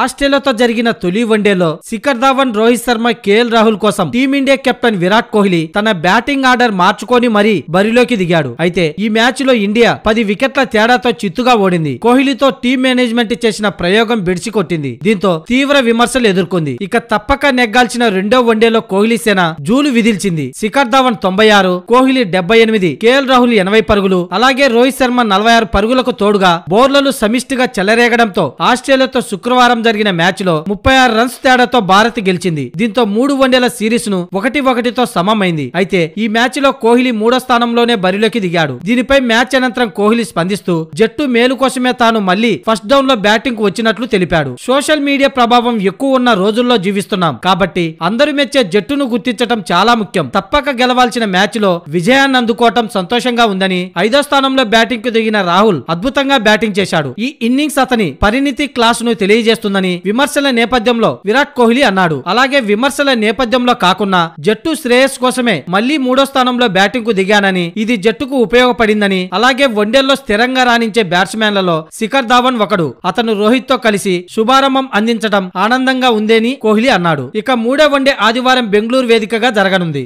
ఆస్ట్రేలియాతో జరిగిన తొలి వన్డేలో శిఖర్ ధావన్ రోహిత్ శర్మ కేఎల్ రాహుల్ కోసం టీమిండియా కెప్టెన్ విరాట్ కోహ్లీ తన బ్యాటింగ్ ఆర్డర్ మార్చుకొని మరీ బరిలోకి దిగాడు అయితే ఈ మ్యాచ్ లో ఇండియా పది వికెట్ల తేడాతో చిత్తుగా ఓడింది కోహ్లీతో టీం మేనేజ్మెంట్ చేసిన ప్రయోగం బిడిచి కొట్టింది దీంతో తీవ్ర విమర్శలు ఎదుర్కొంది ఇక తప్పక నెగ్గాల్సిన రెండో వన్డేలో కోహ్లీ సేన జూలు విధిల్చింది శిఖర్ ధావన్ తొంభై ఆరు కోహ్లీ డెబ్బై ఎనిమిది కేఎల్ రాహుల్ ఎనభై పరుగులు అలాగే రోహిత్ శర్మ నలభై ఆరు పరుగులకు తోడుగా బౌలర్లు సమిష్టిగా చెలరేగడంతో ఆస్ట్రేలియాతో శుక్రవారం వారం జరిగిన మ్యాచ్ లో ముప్పై ఆరు రన్స్ తేడాతో భారత్ గెలిచింది దీంతో మూడు వన్డేల సిరీస్ ను ఒకటి ఒకటితో సమమైంది అయితే ఈ మ్యాచ్ లో కోహ్లీ మూడో స్థానంలోనే బరిలోకి దిగాడు దీనిపై మ్యాచ్ అనంతరం కోహ్లీ స్పందిస్తూ జట్టు మేలు కోసమే తాను మళ్లీ ఫస్ట్ డౌన్ లో బ్యాటింగ్ కు వచ్చినట్లు తెలిపాడు సోషల్ మీడియా ప్రభావం ఎక్కువ ఉన్న రోజుల్లో జీవిస్తున్నాం కాబట్టి అందరూ మెచ్చే జట్టును గుర్తించడం చాలా ముఖ్యం తప్పక గెలవాల్సిన మ్యాచ్ లో విజయాన్ని అందుకోవటం సంతోషంగా ఉందని ఐదో స్థానంలో బ్యాటింగ్ కు దిగిన రాహుల్ అద్భుతంగా బ్యాటింగ్ చేశాడు ఈ ఇన్నింగ్స్ అతని పరిణితి క్లాస్ ను తెలియజేస్తుంది అవుతుందని విమర్శల నేపథ్యంలో విరాట్ కోహ్లీ అన్నాడు అలాగే విమర్శల నేపథ్యంలో కాకుండా జట్టు శ్రేయస్ కోసమే మళ్లీ మూడో స్థానంలో బ్యాటింగ్ కు దిగానని ఇది జట్టుకు ఉపయోగపడిందని అలాగే వన్డేల్లో స్థిరంగా రాణించే బ్యాట్స్మెన్లలో శిఖర్ ధావన్ ఒకడు అతను రోహిత్ తో కలిసి శుభారంభం అందించడం ఆనందంగా ఉందేని కోహ్లీ అన్నాడు ఇక మూడో వన్డే ఆదివారం బెంగళూరు వేదికగా జరగనుంది